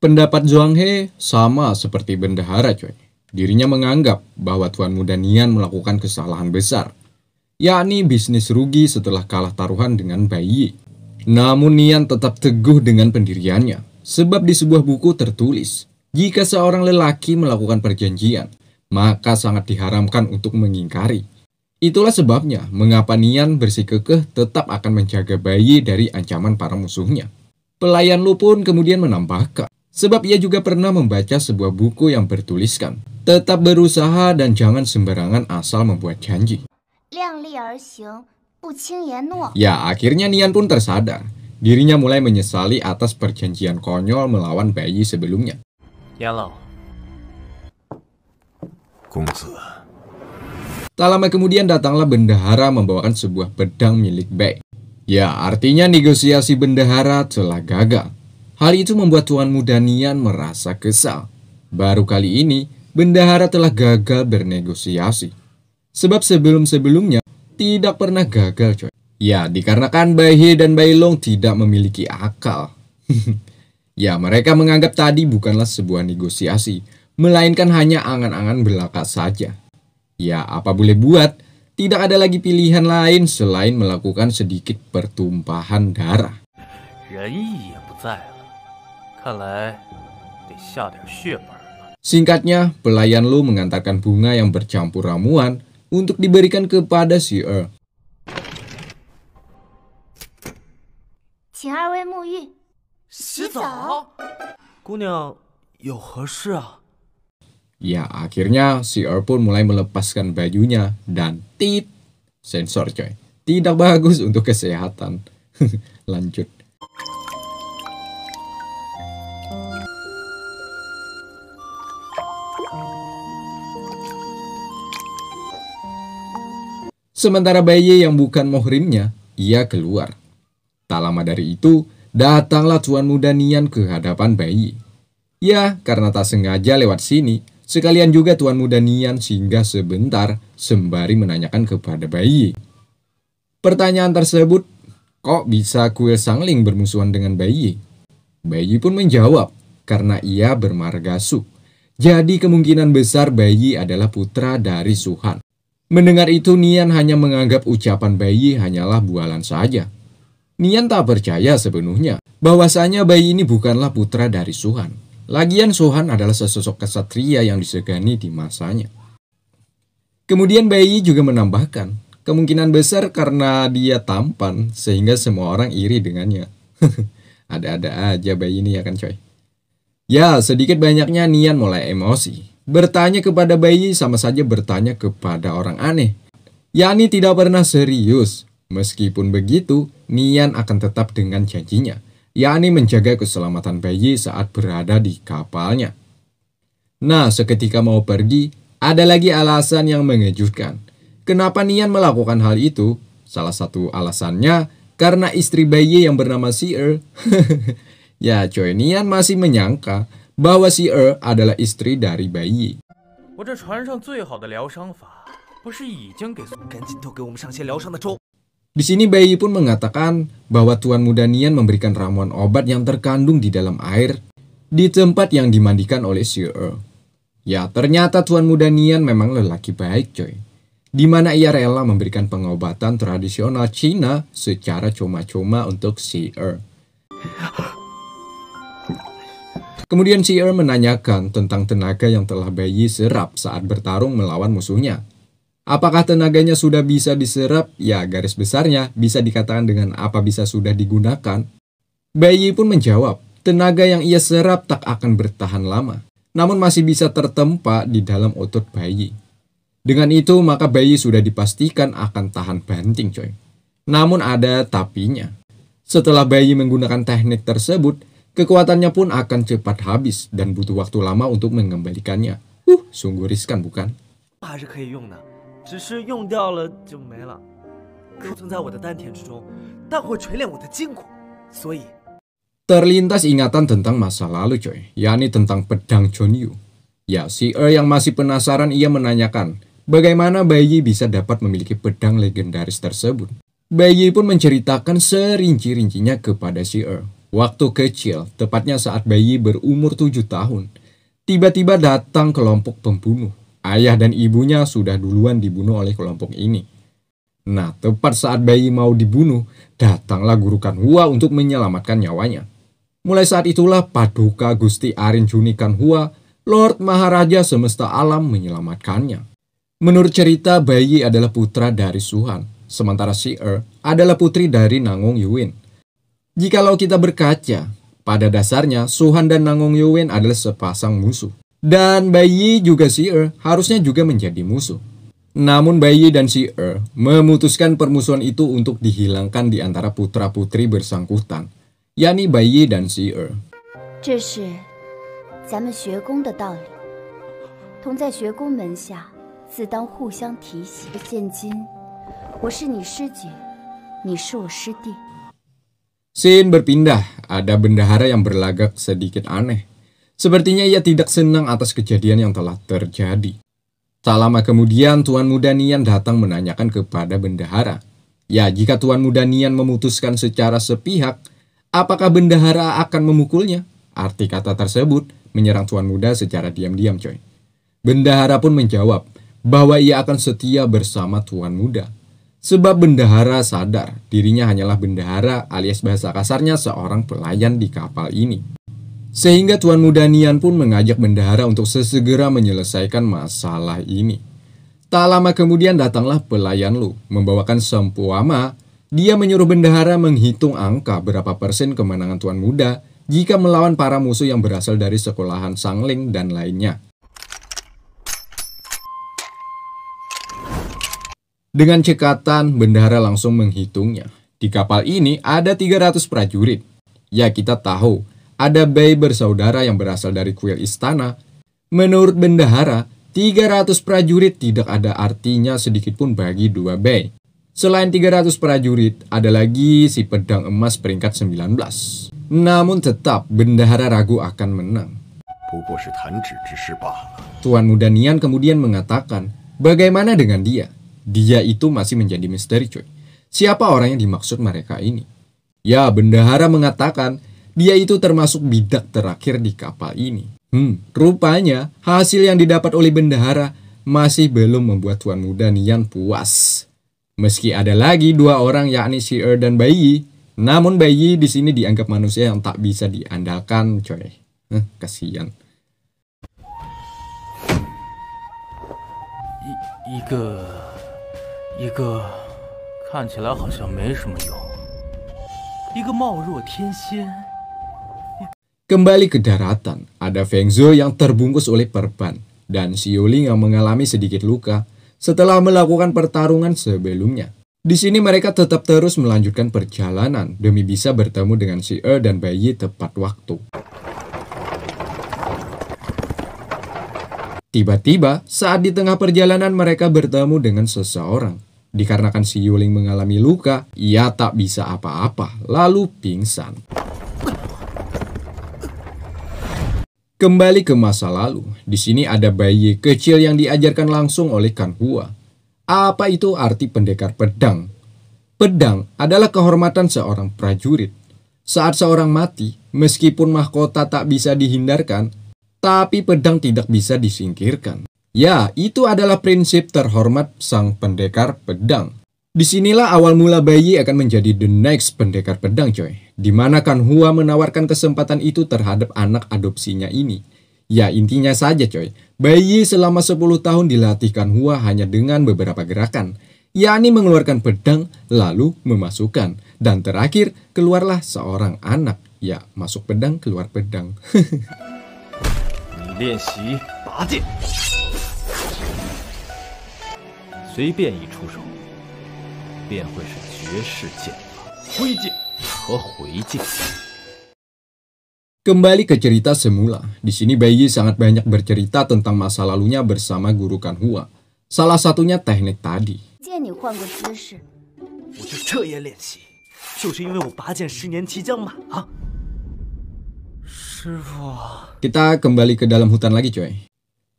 Pendapat Zhuang He sama seperti bendahara coy. Dirinya menganggap bahwa Tuan Muda Nian melakukan kesalahan besar, yakni bisnis rugi setelah kalah taruhan dengan Bai Yi. Namun Nian tetap teguh dengan pendiriannya, sebab di sebuah buku tertulis, jika seorang lelaki melakukan perjanjian, maka sangat diharamkan untuk mengingkari. Itulah sebabnya mengapa Nian bersikekeh tetap akan menjaga bayi dari ancaman para musuhnya. Pelayan Lu pun kemudian menambahkan, sebab ia juga pernah membaca sebuah buku yang bertuliskan, tetap berusaha dan jangan sembarangan asal membuat janji. Er Ya, akhirnya Nian pun tersadar. Dirinya mulai menyesali atas perjanjian konyol melawan Bayi sebelumnya. Yellow. Kungsu. Tak lama kemudian datanglah bendahara membawakan sebuah pedang milik Bei. Ya, artinya negosiasi bendahara telah gagal. Hal itu membuat Tuan Muda Nian merasa kesal. Baru kali ini, bendahara telah gagal bernegosiasi. Sebab sebelum-sebelumnya, tidak pernah gagal coy. Ya, dikarenakan Bai He dan Bai Long tidak memiliki akal. ya, mereka menganggap tadi bukanlah sebuah negosiasi, melainkan hanya angan-angan belaka saja. Ya, apa boleh buat, tidak ada lagi pilihan lain selain melakukan sedikit pertumpahan darah. Ya, iya, Singkatnya, pelayan Lu mengantarkan bunga yang bercampur ramuan untuk diberikan kepada si Er. Ya, akhirnya si Er pun mulai melepaskan bajunya dan tit sensor coy. Tidak bagus untuk kesehatan. Lanjut. Sementara bayi yang bukan muhrimnya, ia keluar. Tak lama dari itu, datanglah tuan muda Nian ke hadapan bayi. Ya, karena tak sengaja lewat sini, sekalian juga tuan muda Nian singgah sebentar sembari menanyakan kepada bayi. Pertanyaan tersebut, kok bisa kue sangling bermusuhan dengan Bayi? Bayi pun menjawab, karena ia bermarga Su. Jadi kemungkinan besar Bayi adalah putra dari Suhan. Mendengar itu Nian hanya menganggap ucapan bayi hanyalah bualan saja. Nian tak percaya sepenuhnya bahwasanya bayi ini bukanlah putra dari Suhan. Lagian Suhan adalah sesosok kesatria yang disegani di masanya. Kemudian bayi juga menambahkan, kemungkinan besar karena dia tampan sehingga semua orang iri dengannya. Ada-ada aja bayi ini ya kan coy. Ya, sedikit banyaknya Nian mulai emosi. Bertanya kepada bayi sama saja bertanya kepada orang aneh. Yani tidak pernah serius. Meskipun begitu, Nian akan tetap dengan janjinya, Yani menjaga keselamatan bayi saat berada di kapalnya. Nah, seketika mau pergi, ada lagi alasan yang mengejutkan. Kenapa Nian melakukan hal itu? Salah satu alasannya karena istri bayi yang bernama Sir. Er. ya, coy Nian masih menyangka bahwa si Er adalah istri dari bayi. Di sini Bayi pun mengatakan bahwa Tuan Muda Nian memberikan ramuan obat yang terkandung di dalam air di tempat yang dimandikan oleh si Er. Ya, ternyata Tuan Muda Nian memang lelaki baik, coy. Di mana ia rela memberikan pengobatan tradisional Cina secara cuma-cuma untuk si Er. Kemudian Sheer menanyakan tentang tenaga yang telah bayi serap saat bertarung melawan musuhnya. Apakah tenaganya sudah bisa diserap? Ya, garis besarnya bisa dikatakan dengan apa bisa sudah digunakan. Bayi pun menjawab, tenaga yang ia serap tak akan bertahan lama, namun masih bisa tertempa di dalam otot bayi. Dengan itu, maka bayi sudah dipastikan akan tahan banting, coy. Namun ada tapinya. Setelah bayi menggunakan teknik tersebut, Kekuatannya pun akan cepat habis dan butuh waktu lama untuk mengembalikannya. Uh, sungguh riskan bukan? Terlintas ingatan tentang masa lalu coy, yakni tentang pedang Chunyu. Ya, si Er yang masih penasaran ia menanyakan, bagaimana Bayi bisa dapat memiliki pedang legendaris tersebut. Bayi pun menceritakan serinci-rincinya kepada si Er. Waktu kecil, tepatnya saat bayi berumur tujuh tahun, tiba-tiba datang kelompok pembunuh. Ayah dan ibunya sudah duluan dibunuh oleh kelompok ini. Nah, tepat saat bayi mau dibunuh, datanglah guru Kanhua untuk menyelamatkan nyawanya. Mulai saat itulah Paduka Gusti Arin Juni Kanhua, Lord Maharaja semesta alam menyelamatkannya. Menurut cerita, bayi adalah putra dari Suhan, sementara Si Er adalah putri dari Nangong Yuin. Jikalau kita berkaca, pada dasarnya Suhan dan Nangong Yuwen adalah sepasang musuh. Dan Bayi juga Si Er harusnya juga menjadi musuh. Namun Bayi dan Si Er memutuskan permusuhan itu untuk dihilangkan di antara putra-putri bersangkutan, yakni Bayi dan Si Er. Ini 这是咱们学宫的道理，同在学宫门下，自当互相提携。现今我是你师姐，你是我师弟。Sin berpindah, ada bendahara yang berlagak sedikit aneh. Sepertinya ia tidak senang atas kejadian yang telah terjadi. Tak lama kemudian, Tuan Muda Nian datang menanyakan kepada bendahara. Ya, jika Tuan Muda Nian memutuskan secara sepihak, apakah bendahara akan memukulnya? Arti kata tersebut menyerang Tuan Muda secara diam-diam, coy. Bendahara pun menjawab bahwa ia akan setia bersama Tuan Muda. Sebab bendahara sadar dirinya hanyalah bendahara alias bahasa kasarnya seorang pelayan di kapal ini. Sehingga Tuan Muda Nian pun mengajak bendahara untuk sesegera menyelesaikan masalah ini. Tak lama kemudian datanglah pelayan Lu membawakan sempuama. Dia menyuruh bendahara menghitung angka berapa persen kemenangan Tuan Muda jika melawan para musuh yang berasal dari sekolahan Sangling dan lainnya. Dengan cekatan, bendahara langsung menghitungnya. Di kapal ini ada 300 prajurit. Ya kita tahu, ada bayi bersaudara yang berasal dari kuil istana. Menurut bendahara, 300 prajurit tidak ada artinya sedikitpun bagi dua bayi. Selain 300 prajurit, ada lagi si pedang emas peringkat 19. Namun tetap bendahara ragu akan menang. Tuan Mudanian kemudian mengatakan, bagaimana dengan dia? dia itu masih menjadi misteri coy. Siapa orang yang dimaksud mereka ini? Ya, bendahara mengatakan dia itu termasuk bidak terakhir di kapal ini. Hmm, rupanya hasil yang didapat oleh bendahara masih belum membuat tuan muda Nian puas. Meski ada lagi dua orang yakni si er dan Bayi, namun Bayi di sini dianggap manusia yang tak bisa diandalkan, coy. Eh, kasihan. 一个。Kembali ke daratan, ada Feng Zhou yang terbungkus oleh perban dan Si Yuling yang mengalami sedikit luka setelah melakukan pertarungan sebelumnya. Di sini mereka tetap terus melanjutkan perjalanan demi bisa bertemu dengan Si Er dan Bayi tepat waktu. Tiba-tiba, saat di tengah perjalanan mereka bertemu dengan seseorang. Dikarenakan si Yuling mengalami luka, ia tak bisa apa-apa, lalu pingsan. Kembali ke masa lalu, di sini ada bayi kecil yang diajarkan langsung oleh Kang Hua. Apa itu arti pendekar pedang? Pedang adalah kehormatan seorang prajurit. Saat seorang mati, meskipun mahkota tak bisa dihindarkan, tapi pedang tidak bisa disingkirkan. Ya, itu adalah prinsip terhormat sang pendekar pedang. Disinilah awal mula Bayi akan menjadi the next pendekar pedang coy. Dimana Kan Hua menawarkan kesempatan itu terhadap anak adopsinya ini. Ya intinya saja coy, Bayi selama 10 tahun dilatihkan Hua hanya dengan beberapa gerakan. Yakni mengeluarkan pedang, lalu memasukkan. Dan terakhir, keluarlah seorang anak. Ya, masuk pedang, keluar pedang. 练习拔剑，随便一出手，便会是绝世剑法——挥剑和回剑。Kembali ke cerita semula. Di sini Bayi sangat banyak bercerita tentang masa lalunya bersama guru Kanhua. Salah satunya teknik tadi. tadi. Kita kembali ke dalam hutan lagi, coy.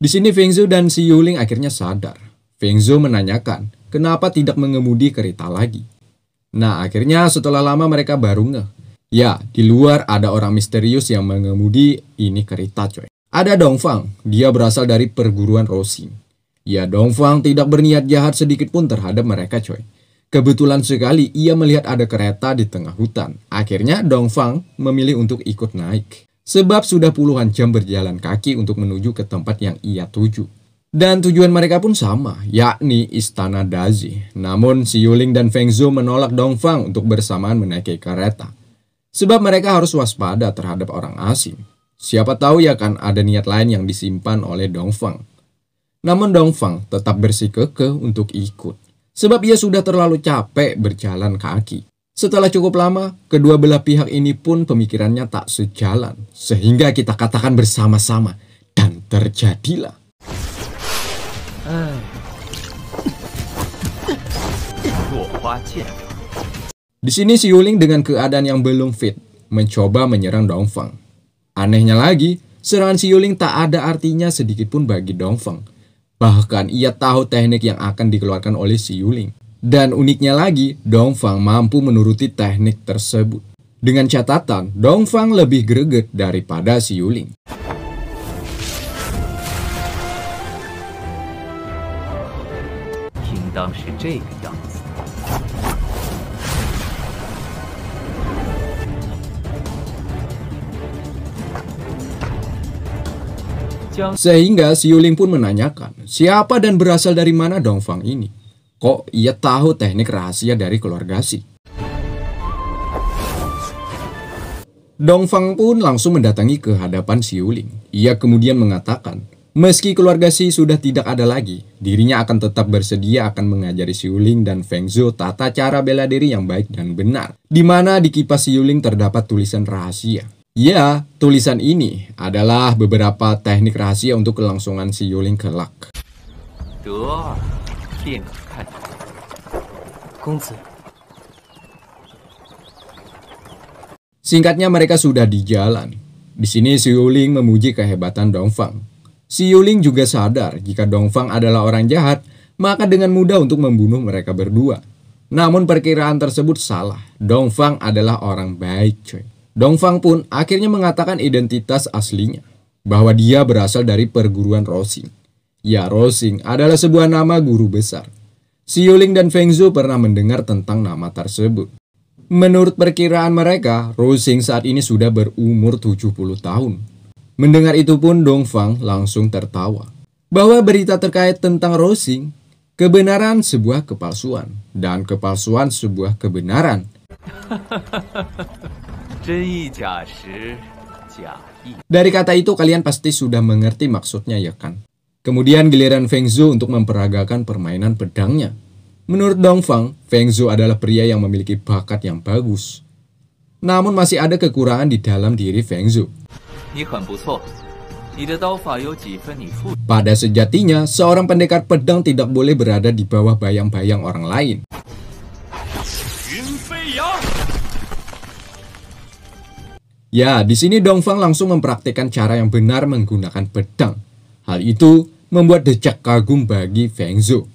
Di sini Feng Zhu dan si Yuling akhirnya sadar. Feng Zhu menanyakan, kenapa tidak mengemudi kereta lagi? Nah, akhirnya setelah lama mereka baru ngeh. Ya, di luar ada orang misterius yang mengemudi ini kereta, coy. Ada Dongfang, dia berasal dari perguruan Rosin. Ya, Dongfang tidak berniat jahat sedikit pun terhadap mereka, coy. Kebetulan sekali ia melihat ada kereta di tengah hutan. Akhirnya Dongfang memilih untuk ikut naik sebab sudah puluhan jam berjalan kaki untuk menuju ke tempat yang ia tuju. Dan tujuan mereka pun sama, yakni Istana Dazi. Namun, Si Yuling dan Feng Zhu menolak Dongfang untuk bersamaan menaiki kereta. Sebab mereka harus waspada terhadap orang asing. Siapa tahu ya kan ada niat lain yang disimpan oleh Dongfang. Namun Dongfang tetap bersikeke untuk ikut. Sebab ia sudah terlalu capek berjalan kaki. Setelah cukup lama, kedua belah pihak ini pun pemikirannya tak sejalan, sehingga kita katakan bersama-sama, dan terjadilah. Di sini si Yuling dengan keadaan yang belum fit, mencoba menyerang Dongfeng. Anehnya lagi, serangan si Yuling tak ada artinya sedikitpun bagi Dongfeng. Bahkan ia tahu teknik yang akan dikeluarkan oleh si Yuling. Dan uniknya lagi, Dongfang mampu menuruti teknik tersebut. Dengan catatan, Dongfang lebih greget daripada si Yuling. Sehingga si Yuling pun menanyakan, siapa dan berasal dari mana Dongfang ini? Kok ia tahu teknik rahasia dari keluarga Xi? Dongfang pun langsung mendatangi ke hadapan Yuling. Ia kemudian mengatakan, meski keluarga si sudah tidak ada lagi, dirinya akan tetap bersedia akan mengajari Yuling dan Feng Zhou tata cara bela diri yang baik dan benar, di mana di kipas Yuling terdapat tulisan rahasia. Ya, tulisan ini adalah beberapa teknik rahasia untuk kelangsungan Yuling kelak. Duh, Kungfu. Singkatnya mereka sudah di jalan. Di sini Si Siuling memuji kehebatan Dongfang. Si Siuling juga sadar jika Dongfang adalah orang jahat, maka dengan mudah untuk membunuh mereka berdua. Namun perkiraan tersebut salah. Dongfang adalah orang baik, coy. Dongfang pun akhirnya mengatakan identitas aslinya, bahwa dia berasal dari perguruan Rosing. Ya, Rosing adalah sebuah nama guru besar. Si Yuling dan Feng Zhu pernah mendengar tentang nama tersebut. Menurut perkiraan mereka, Rosing saat ini sudah berumur 70 tahun. Mendengar itu pun Dong Fang langsung tertawa. Bahwa berita terkait tentang Rosing, kebenaran sebuah kepalsuan, dan kepalsuan sebuah kebenaran. Dari kata itu kalian pasti sudah mengerti maksudnya ya kan? Kemudian giliran Feng Zhu untuk memperagakan permainan pedangnya. Menurut Dong Fang, Feng Zhu adalah pria yang memiliki bakat yang bagus. Namun masih ada kekurangan di dalam diri Feng Zhu. Pada sejatinya, seorang pendekar pedang tidak boleh berada di bawah bayang-bayang orang lain. Ya, di sini Dong Fang langsung mempraktikkan cara yang benar menggunakan pedang. Hal itu membuat decak kagum bagi Feng Zhu.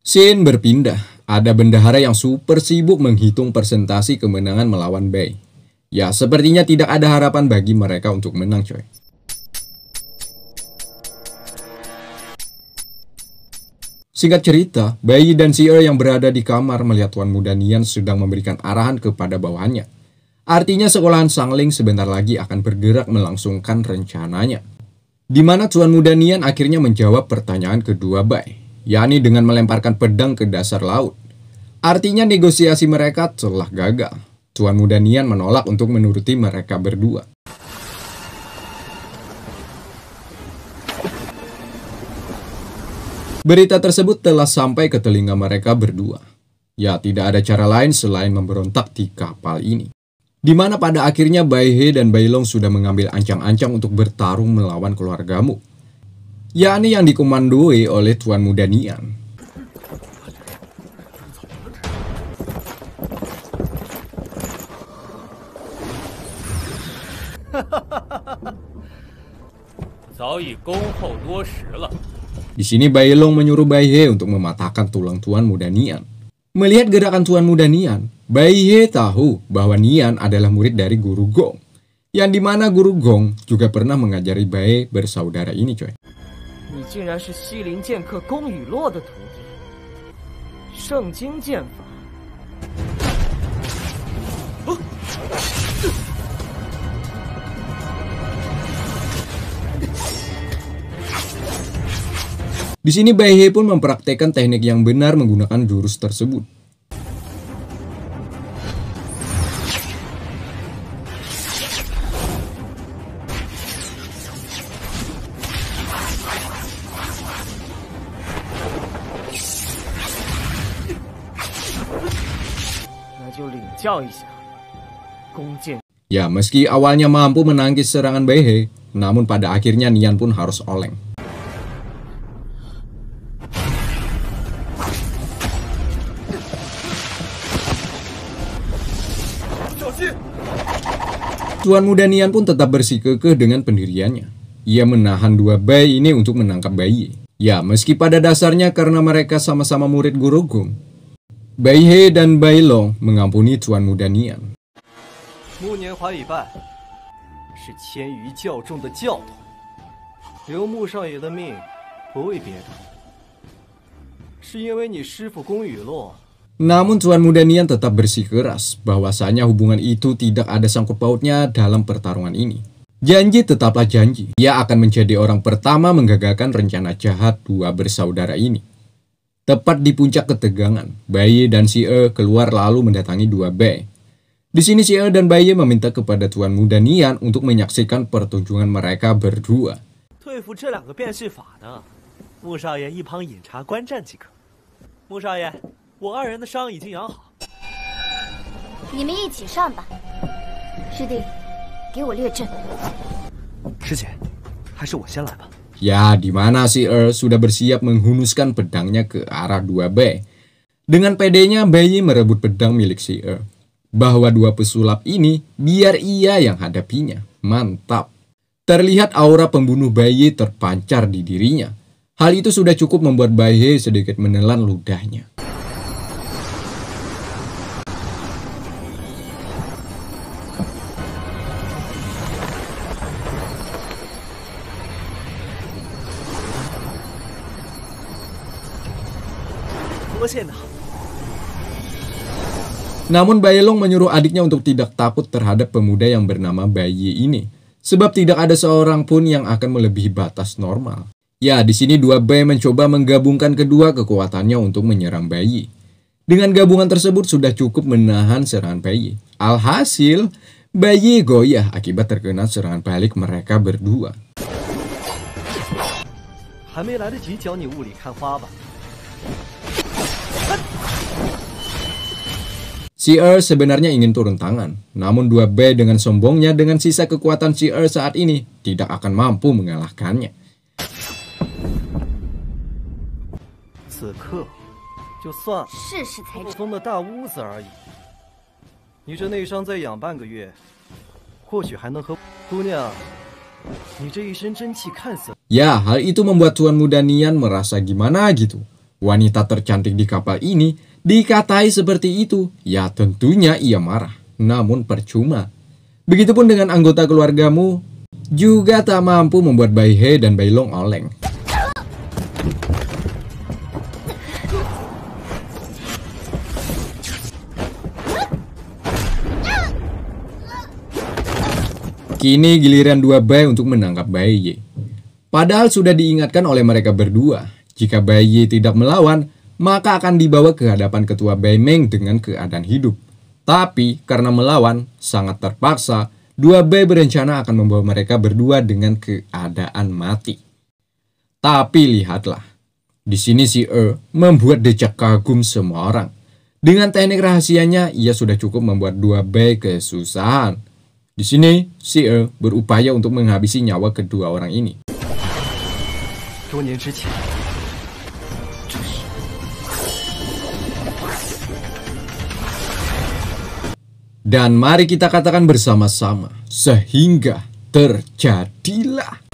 Sin berpindah. Ada bendahara yang super sibuk menghitung persentasi kemenangan melawan Bay. Ya, sepertinya tidak ada harapan bagi mereka untuk menang, coy. Singkat cerita, bayi dan si yang berada di kamar melihat Tuan Muda Nian sedang memberikan arahan kepada bawahannya. Artinya sekolahan Sangling sebentar lagi akan bergerak melangsungkan rencananya. Di mana Tuan Muda Nian akhirnya menjawab pertanyaan kedua Bai, yakni dengan melemparkan pedang ke dasar laut. Artinya negosiasi mereka telah gagal. Tuan Muda Nian menolak untuk menuruti mereka berdua. Berita tersebut telah sampai ke telinga mereka berdua. Ya, tidak ada cara lain selain memberontak di kapal ini. Di mana pada akhirnya Bai He dan Bai Long sudah mengambil ancang-ancang untuk bertarung melawan keluargamu. Yakni yang dikomandoi oleh Tuan Muda Nian. Di sini Bai Long menyuruh Bai He untuk mematahkan tulang Tuan Muda Nian. Melihat gerakan Tuan Muda Nian, He tahu bahwa Nian adalah murid dari Guru Gong. Yang dimana Guru Gong juga pernah mengajari Bai bersaudara ini coy. 你竟然是西陵剑客宫雨落的徒弟，圣经剑法。啊 Di sini Baihe pun mempraktekkan teknik yang benar menggunakan jurus tersebut. Ya, meski awalnya mampu menangkis serangan Baihe, namun pada akhirnya Nian pun harus oleng. Tuan Muda Nian pun tetap bersikukuh dengan pendiriannya. Ia menahan dua bayi ini untuk menangkap bayi. Ya, meski pada dasarnya karena mereka sama-sama murid guru Gong. Bai He dan Bai Long mengampuni Tuan Muda Nian. Mu namun Tuan Muda Nian tetap bersikeras bahwasanya hubungan itu tidak ada sangkut pautnya dalam pertarungan ini. Janji tetaplah janji, ia akan menjadi orang pertama menggagalkan rencana jahat dua bersaudara ini. Tepat di puncak ketegangan, Bayi dan Si E keluar lalu mendatangi dua B. Di sini Si E dan Bayi meminta kepada Tuan Muda Nian untuk menyaksikan pertunjukan mereka berdua. 我二人的伤已经养好。你们一起上吧。师弟，给我列阵。师姐，还是我先来吧。Ya, di mana si Er sudah bersiap menghunuskan pedangnya ke arah dua b Dengan pedenya, Bayi merebut pedang milik si Er. Bahwa dua pesulap ini, biar ia yang hadapinya. Mantap. Terlihat aura pembunuh Bayi terpancar di dirinya. Hal itu sudah cukup membuat Bayi sedikit menelan ludahnya. Namun Bailong menyuruh adiknya untuk tidak takut terhadap pemuda yang bernama Bayi ini. Sebab tidak ada seorang pun yang akan melebihi batas normal. Ya, di sini dua Bay mencoba menggabungkan kedua kekuatannya untuk menyerang Bayi. Dengan gabungan tersebut sudah cukup menahan serangan Bayi. Alhasil, Bayi goyah akibat terkena serangan balik mereka berdua. Si Er sebenarnya ingin turun tangan, namun dua b dengan sombongnya dengan sisa kekuatan Si Er saat ini tidak akan mampu mengalahkannya. Ya, hal itu membuat Tuan Muda Nian merasa gimana gitu. Wanita tercantik di kapal ini Dikatai seperti itu, ya tentunya ia marah. Namun percuma. Begitupun dengan anggota keluargamu, juga tak mampu membuat He dan Long oleng. Kini giliran dua Bai untuk menangkap Bai Ye. Padahal sudah diingatkan oleh mereka berdua, jika Bai Ye tidak melawan, maka akan dibawa ke hadapan ketua Meng dengan keadaan hidup. Tapi karena melawan, sangat terpaksa, dua Bai berencana akan membawa mereka berdua dengan keadaan mati. Tapi lihatlah, di sini si E membuat decak kagum semua orang. Dengan teknik rahasianya, ia sudah cukup membuat dua Bai kesusahan. Di sini, si E berupaya untuk menghabisi nyawa kedua orang ini. 多年之前。Dan mari kita katakan bersama-sama, sehingga terjadilah.